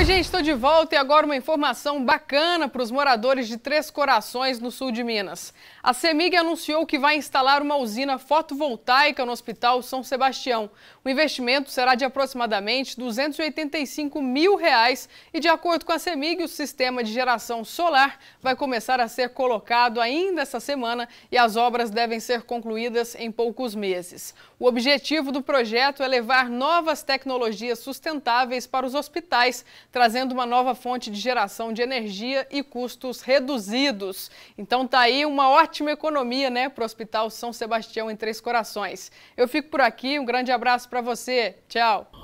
Oi, gente, estou de volta e agora uma informação bacana para os moradores de Três Corações, no sul de Minas. A CEMIG anunciou que vai instalar uma usina fotovoltaica no Hospital São Sebastião. O investimento será de aproximadamente 285 mil reais e, de acordo com a CEMIG, o sistema de geração solar vai começar a ser colocado ainda esta semana e as obras devem ser concluídas em poucos meses. O objetivo do projeto é levar novas tecnologias sustentáveis para os hospitais trazendo uma nova fonte de geração de energia e custos reduzidos. Então tá aí uma ótima economia, né, para o Hospital São Sebastião em Três Corações. Eu fico por aqui, um grande abraço para você. Tchau.